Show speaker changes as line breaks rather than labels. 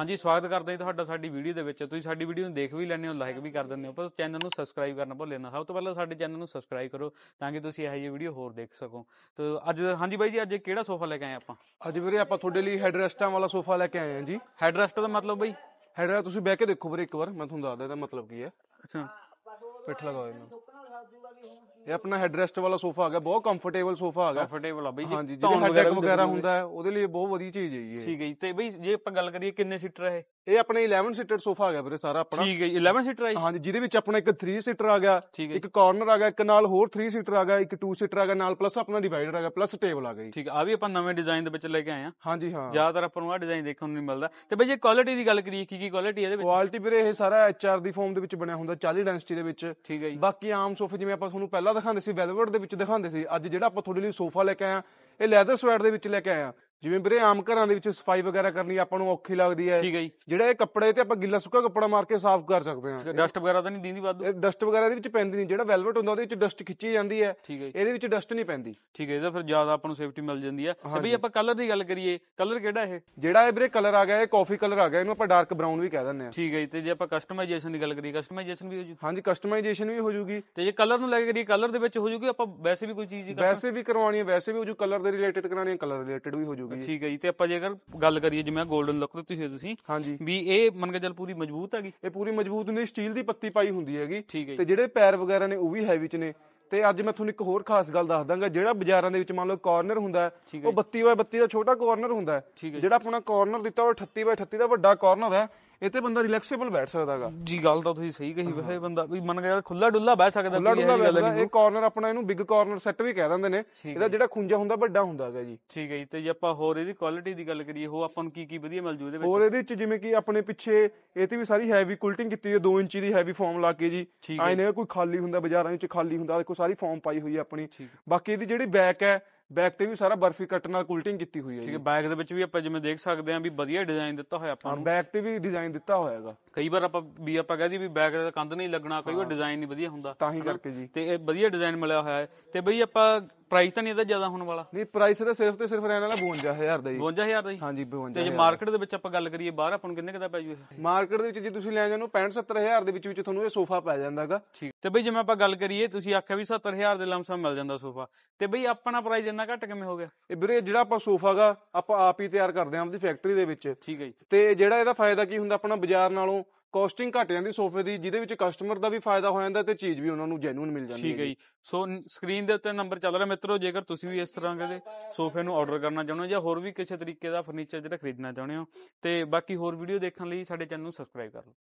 ਹਾਂਜੀ ਸਵਾਗਤ ਕਰਦੇ ਹਾਂ ਤੁਹਾਡਾ ਸਾਡੀ ਵੀਡੀਓ ਦੇ ਵਿੱਚ ਤੁਸੀਂ ਸਾਡੀ ਵੀਡੀਓ ਨੂੰ ਦੇਖ ਵੀ ਲੈਣੇ ਹੋ ਲਾਈਕ ਵੀ ਕਰ ਦਿੰਦੇ ਹੋ ਪਰ ਚੈਨਲ ਨੂੰ ਸਬਸਕ੍ਰਾਈਬ ਕਰਨਾ ਭੁੱਲੇ ਨਾ ਸਭ ਤੋਂ ਪਹਿਲਾਂ ਸਾਡੇ ਚੈਨਲ ਨੂੰ ਸਬਸਕ੍ਰਾਈਬ ਕਰੋ ਤਾਂ ਕਿ ਤੁਸੀਂ ਇਹੋ ਜਿਹੀ ਵੀਡੀਓ ਹੋਰ ਦੇਖ ਸਕੋ ਤੇ ਅੱਜ ਹਾਂਜੀ ਬਾਈ ਜੀ ਅੱਜ ਕਿਹੜਾ ਸੋਫਾ ਲੈ ਕੇ ਆਏ ਆਪਾਂ ਅੱਜ ਵੀਰੇ ਆਪਾਂ ਤੁਹਾਡੇ ਲਈ ਹੈਡਰੈਸਟਾਂ ਵਾਲਾ ਸੋਫਾ ਲੈ ਕੇ ਆਏ ਹਾਂ ਜੀ
ਹੈਡਰੈਸਟ ਦਾ ਮਤਲਬ ਬਾਈ ਹੈਡਰੈਸਟ ਤੁਸੀਂ ਬਹਿ ਕੇ ਦੇਖੋ ਵੀਰੇ ਇੱਕ ਵਾਰ ਮੈਂ ਤੁਹਾਨੂੰ ਦੱਸ ਦਿੰਦਾ ਮਤਲਬ ਕੀ ਹੈ ਅੱਛਾ ਪਿੱਠ ਲਗਾਓ ਇਹਨੂੰ ਇਹ ਆਪਣਾ ਹੈਡਰੈਸਟ ਵਾਲਾ ਸੋਫਾ ਆ ਗਿਆ ਬਹੁਤ ਕੰਫਰਟੇਬਲ ਸੋਫਾ ਆ ਗਿਆ ਕੰਫਰਟੇਬਲ ਆ ਬਈ ਜੀ ਜਿਹੜਾ ਹੈਡਰੈਸਟ ਵਗੈਰਾ ਹੁੰਦਾ ਹੈ ਉਹਦੇ ਲਈ ਬਹੁਤ ਵਧੀਆ ਚੀਜ਼ ਹੈ ਇਹ ਠੀਕ ਹੈ ਤੇ ਬਈ ਜੇ ਆਪਾਂ ਗੱਲ ਕਰੀਏ ਕਿੰਨੇ ਸੀਟਰ ਹੈ ਇਹ ਆਪਣੇ 11 ਸੀਟਰ ਸੋਫਾ ਆ ਗਿਆ ਵੀਰੇ ਸਾਰਾ ਆਪਣਾ ਠੀਕ ਹੈ 11 ਸੀਟਰ ਹੈ ਹਾਂਜੀ ਜਿਹਦੇ ਵਿੱਚ ਆਪਣਾ ਇੱਕ 3 ਸੀਟਰ ਆ ਗਿਆ ਇੱਕ ਕਾਰਨਰ ਆ ਗਿਆ ਇੱਕ ਨਾਲ ਹੋਰ 3 ਸੀਟਰ ਆ ਗਿਆ ਇੱਕ 2 ਸੀਟਰ ਆ ਗਿਆ ਨਾਲ ਪਲੱਸ ਆਪਣਾ ਡਿਵਾਈਡਰ ਆ ਗਿਆ
ਪਲੱਸ ਟੇਬਲ ਆ ਗਈ ਠੀਕ ਆ ਵੀ ਆਪਾਂ ਨਵੇਂ ਡਿਜ਼ਾਈਨ ਦੇ ਵਿੱਚ ਲੈ ਕੇ ਆਏ ਆ ਹਾਂਜੀ ਹਾਂ ਜ਼ਿਆਦਾਤਰ ਆਪਾਂ ਨੂੰ ਆ ਡਿਜ਼ਾਈਨ ਦੇਖਣ ਨੂੰ ਨਹੀਂ ਮਿਲਦਾ ਤੇ ਬਈ ਜੇ ਕੁਆਲਿਟੀ ਦੀ ਗੱਲ ਕਰੀਏ ਕੀ ਕੀ ਕੁਆਲਿਟੀ ਇਹਦੇ ਵਿੱਚ ਕੁਆਲਿਟੀ
ਵੀਰੇ ਇਹ ਸਾਰਾ ਐਚਆਰ ਦੀ ਫਾਰਮ ਦੇ ਵਿੱਚ ਬਣਿਆ ਹੁੰਦਾ 40 ਡੈਂਸਿਟੀ ਦੇ ਵਿੱਚ ਠੀਕ ਹੈ ਜੀ ਬਾਕੀ ਆਮ ਸੋਫੇ ਜਿਵੇਂ ਆਪਾਂ ਤੁਹਾਨੂੰ ਪਹਿਲਾਂ ਪਹਿਲਾਂ ਦਿਖਾਉਂਦੇ ਸੀ ਵੈਲਵਟ ਦੇ ਵਿੱਚ ਦਿਖਾਉਂਦੇ ਸੀ ਅੱਜ ਜਿਹੜਾ ਆਪਾਂ ਤੁਹਾਡੇ ਲਈ ਸੋਫਾ ਲੈ ਕੇ ਆਇਆ ਇਹ ਲੈਦਰ ਸਵੈਟ ਦੇ ਵਿੱਚ ਲੈ ਕੇ ਆਇਆ ਜਿਵੇਂ ਵੀਰੇ ਆਮ ਘਰਾਂ ਦੇ ਵਿੱਚ ਸਫਾਈ ਵਗੈਰਾ ਕਰਨੀ ਆਪਾਂ ਨੂੰ ਔਖੀ ਲੱਗਦੀ ਹੈ ਠੀਕ ਹੈ ਜੀ ਜਿਹੜਾ ਇਹ ਕੱਪੜੇ ਤੇ ਆਪਾਂ ਗਿੱਲਾ ਸੁੱਕਾ ਕੱਪੜਾ ਮਾਰ ਕੇ ਸਾਫ਼ ਕਰ ਸਕਦੇ ਹਾਂ ਡਸਟ ਵਗੈਰਾ ਤਾਂ ਨਹੀਂ ਦੀਂਦੀ ਵੱਧ ਡਸਟ ਵਗੈਰਾ ਦੇ ਵਿੱਚ ਪੈਂਦੀ ਨਹੀਂ ਜਿਹੜਾ ਵੈਲਵਟ ਹੁੰਦਾ ਉਹਦੇ ਵਿੱਚ ਡਸਟ ਖਿੱਚੀ ਜਾਂਦੀ ਹੈ ਇਹਦੇ ਵਿੱਚ ਡਸਟ ਨਹੀਂ ਪੈਂਦੀ
ਠੀਕ ਹੈ ਇਹਦਾ ਫਿਰ ਜ਼ਿਆਦਾ ਆਪਾਂ ਨੂੰ ਸੇਫਟੀ ਮਿਲ ਜਾਂਦੀ ਹੈ ਤੇ ਵੀ ਆਪਾਂ ਕਲਰ ਦੀ ਗੱਲ ਕਰੀਏ ਕਲਰ ਕਿਹੜਾ ਇਹ
ਜਿਹੜਾ ਇਹ ਵੀਰੇ ਕਲਰ ਆ ਗਿਆ ਇਹ ਕਾਫੀ ਕਲਰ ਆ ਗਿਆ ਇਹਨੂੰ ਆਪਾਂ ਡਾਰਕ ਬ੍ਰਾਊਨ ਵੀ ਕਹਿ ਦਿੰਦੇ ਆ
ਠੀਕ ਹੈ ਤੇ ਜੇ ਆਪਾਂ ਕਸਟਮਾਈਜੇਸ਼ਨ ਦੀ ਗੱਲ ਕਰੀਏ ਕਸਟਮਾਈਜੇਸ਼ਨ ਵੀ ਹੋ ਜੂ ਹਾਂਜੀ ਕਸਟਮਾਈਜੇਸ਼ਨ ਵੀ ਹੋ ਜੂਗੀ ਤੇ ਜੇ ਕਲਰ ਨੂੰ ਲੈ ਕੇ ਕਰੀਏ ਕਲਰ ਦੇ ਵਿੱਚ ਹੋ ਜੂਗੀ ਆਪਾਂ ਵੈਸੇ ਵੀ ਕੋਈ ਚੀਜ਼ ਵੈਸੇ ਵੀ ਹੈ ਵੈਸੇ ਵੀ ਹੋ ਜੂ ਕਲਰ ਦੇ ਰਿਲੇਟਡ ਕਰਾਣੀ ਹੈ ਕਲਰ ਰਿਲੇਟਡ ਵੀ ਹੋ ਜੂ ਹੋਗੀ ਠੀਕ ਹੈ ਜੀ ਤੇ ਆਪਾਂ ਜੇਕਰ ਗੱਲ ਕਰੀਏ ਜਿਵੇਂ 골ਡਨ ਲੁੱਕ ਦਿੱਤੀ ਹੋਈ ਤੁਸੀਂ ਹਾਂਜੀ ਵੀ ਇਹ ਮੰਨ ਕੇ ਚੱਲ ਪੂਰੀ ਮਜ਼ਬੂਤ ਹੈਗੀ ਇਹ ਪੂਰੀ ਮਜ਼ਬੂਤ ਨੇ ਸਟੀਲ ਦੀ ਪੱਤੀ ਪਾਈ ਹੁੰਦੀ ਹੈਗੀ
ਤੇ ਜਿਹੜੇ ਪੈਰ ਵਗੈਰਾ ਨੇ ਉਹ ਵੀ ਹੈਵੀ ਚ ਨੇ ਤੇ ਅੱਜ ਮੈਂ ਤੁਹਾਨੂੰ ਇੱਕ ਹੋਰ ਖਾਸ ਗੱਲ ਦੱਸ ਦਾਂਗਾ ਜਿਹੜਾ ਬਾਜ਼ਾਰਾਂ ਦੇ ਵਿੱਚ ਮੰਨ ਲਓ ਕਾਰਨਰ ਹੁੰਦਾ ਉਹ 32 ਬਾਈ 32 ਦਾ ਛੋਟਾ ਕਾਰਨਰ ਹੁੰਦਾ ਜਿਹੜਾ ਆਪਣਾ ਕਾਰਨਰ ਦਿੱਤਾ ਉਹ 38 ਬਾਈ 38 ਦਾ ਵੱਡਾ ਕਾਰਨਰ ਹੈ ਇੱਥੇ ਬੰਦਾ ਰਿਲੈਕਸੇਬਲ ਬੈਠ ਸਕਦਾਗਾ ਜੀ ਗੱਲ ਤਾਂ ਤੁਸੀਂ ਸਹੀ ਕਹੀ ਵੈਸੇ ਬੰਦਾ ਵੀ ਮੰਨ ਗਿਆ
ਖੁੱਲਾ ਡੁੱਲਾ ਬੈਠ ਸਕਦਾ ਕੋਈ ਗੱਲ ਨਹੀਂ ਇਹ ਕਾਰਨਰ
ਆਪਣਾ ਇਹਨੂੰ ਬਿਗ ਕਾਰਨਰ ਸੈੱਟ ਵੀ ਕਹਿ ਦਿੰਦੇ ਨੇ ਇਹਦਾ ਜਿਹੜਾ ਖੁੰਝਾ
ਹੁੰਦਾ ਵੱਡਾ ਹੁੰਦਾਗਾ ਜੀ ਠੀਕ ਹੈ ਜੀ ਤੇ ਜੇ ਆਪਾਂ ਹੋਰ ਇਹਦੀ ਕੁਆਲਿਟੀ ਦੀ ਗੱਲ ਕਰੀਏ ਉਹ ਆਪਾਂ ਨੂੰ ਕੀ ਕੀ ਵਧੀਆ ਮਿਲ ਜੂ ਇਹਦੇ ਵਿੱਚ ਹੋਰ ਇਹਦੇ
ਵਿੱਚ ਜਿਵੇਂ ਕਿ ਆਪਣੇ ਪਿੱਛੇ ਇਹ ਤੇ ਵੀ ਸਾਰੀ ਹੈਵੀ ਕੁਲਟਿੰਗ ਕੀਤੀ ਹੋਈ ਹੈ 2 ਇੰਚ ਦੀ ਹੈਵੀ ਫੋਮ ਲਾ ਕੇ ਜੀ ਆਇਨੇ ਕੋਈ ਖਾਲੀ ਹੁੰਦਾ ਬਾਜ਼ਾਰਾਂ ਵਿੱਚ ਖਾਲੀ ਹੁੰਦਾ ਦੇਖੋ ਸਾਰੀ ਫਾਰਮ ਪਾਈ ਹੋਈ ਹੈ ਆਪਣੀ ਬਾਕੀ ਇਹਦੀ ਜਿਹੜੀ ਬੈਕ ਹੈ
ਬੈਕ ਤੇ ਵੀ ਸਾਰਾ ਬਰਫੀ ਕੱਟ ਨਾਲ ਕੁਲਟਿੰਗ ਕੀਤੀ ਹੋਈ ਹੈ ਠੀਕ ਹੈ ਬੈਕ ਦੇ ਵਿੱਚ ਵੀ ਆਪਾਂ ਜਿਵੇਂ ਦੇਖ ਸਕਦੇ ਆਂ ਵੀ ਵਧੀਆ ਡਿਜ਼ਾਈਨ ਦਿੱਤਾ ਹੋਇਆ ਆਪਾਂ
ਨੂੰ ਬੈਕ ਤੇ ਵੀ ਡਿਜ਼ਾਈਨ ਦਿੱਤਾ ਹੋਇਆ ਹੈਗਾ
ਕਈ ਵਾਰ ਆਪਾਂ ਵੀ ਆਪਾਂ ਕਹਦੇ ਵੀ ਬੈਕ ਦਾ ਕੰਧ ਨਹੀਂ ਲੱਗਣਾ ਕਈ ਵਾਰ ਡਿਜ਼ਾਈਨ ਨਹੀਂ ਵਧੀਆ ਹੁੰਦਾ ਤਾਂ ਹੀ ਕਰਕੇ ਜੀ ਤੇ ਇਹ ਵਧੀਆ ਡਿਜ਼ਾਈਨ ਮਿਲਿਆ ਹੋਇਆ ਹੈ ਤੇ ਬਈ ਆਪਾਂ ਪ੍ਰਾਈਸ ਤਾਂ ਨਹੀਂ ਇਹਦਾ ਜ਼ਿਆਦਾ ਹੋਣ ਵਾਲਾ ਨਹੀਂ ਪ੍ਰਾਈਸ ਤਾਂ ਸਿਰਫ ਤੇ ਸਿਰਫ ਰਹਿਣ ਵਾਲਾ 52000 ਦਾ ਜੀ 52000 ਦਾ ਜੀ ਹਾਂਜੀ 52000 ਤੇ ਜੇ ਮਾਰਕੀਟ ਦੇ ਵਿੱਚ ਆਪਾਂ ਗੱਲ ਕਰੀਏ ਬਾਹਰ ਆਪਾਂ ਨੂੰ ਕਿੰਨੇ ਦਾ ਪੈ ਜੂ ਇਹ ਮਾਰਕੀਟ ਦੇ ਵਿੱਚ ਜੇ ਤੁਸੀਂ ਲੈ ਜਾਂਦੇ 65000 ਦੇ ਵਿੱਚ ਵਿੱਚ ਤੁਹਾਨੂੰ ਇਹ ਸੋਫਾ ਪੈ ਜਾਂਦਾਗਾ ਠੀਕ ਤੇ ਬਈ ਜਿਵੇਂ ਆਪਾਂ ਗੱਲ ਕਰੀਏ ਤੁਸੀਂ ਆਖਿਆ ਵੀ 70000 ਦੇ ਲਮਸਮ ਮਿਲ ਜਾਂਦਾ ਸੋਫਾ ਤੇ ਬਈ ਆਪਣਾ ਪ੍ਰਾਈਸ ਇੰਨਾ ਘੱਟ ਕਿਵੇਂ ਹੋ ਗਿਆ ਇਹ ਵੀਰੇ ਜਿਹੜਾ ਆਪਾਂ ਸੋਫਾਗਾ ਆਪਾਂ ਆਪ ਹੀ ਤਿਆਰ ਕਰਦੇ ਆਂ ਆਪਣੀ ਫੈਕਟਰੀ ਦੇ ਵਿੱਚ ਠੀਕ ਹੈ ਜੀ ਤੇ
ਜਿਹੜਾ ਇਹਦਾ ਫਾਇਦਾ ਕੀ ਹੁੰਦਾ ਆਪਣਾ ਬਾਜ਼ਾਰ ਨਾਲੋਂ ਕੋਸਟਿੰਗ ਘਟ ਜਾਂਦੀ ਸੋਫੇ ਦੀ ਜਿਹਦੇ ਵਿੱਚ ਕਸਟਮਰ ਦਾ ਵੀ ਫਾਇਦਾ ਹੋ ਜਾਂਦਾ
ਤੇ ਚੀਜ਼ ਵੀ ਉਹਨਾਂ ਨੂੰ ਜੈਨੂਇਨ ਮਿਲ ਜਾਂਦੀ ਹੈ ਠੀਕ ਹੈ ਜੀ ਸੋ ਸਕਰੀਨ ਦੇ ਉੱਤੇ ਨੰਬਰ ਚੱਲ ਰਿਹਾ ਮਿੱਤਰੋ ਜੇਕਰ ਤੁਸੀਂ ਵੀ ਇਸ ਤਰ੍ਹਾਂ ਦੇ ਸੋਫੇ ਨੂੰ ਆਰਡਰ ਕਰਨਾ ਚਾਹੁੰਦੇ ਹੋ ਜਾਂ ਹੋਰ ਵੀ ਕਿਸੇ ਤਰੀਕੇ ਦਾ ਫਰਨੀਚਰ ਜਿਹੜਾ ਖਰੀਦਣਾ ਚਾਹੁੰਦੇ ਹੋ ਤੇ ਬਾਕੀ ਹੋਰ ਵੀਡੀਓ ਦੇਖਣ ਲਈ ਸਾਡੇ ਚੈਨਲ ਨੂੰ ਸਬਸਕ੍ਰਾਈਬ ਕਰ ਲਓ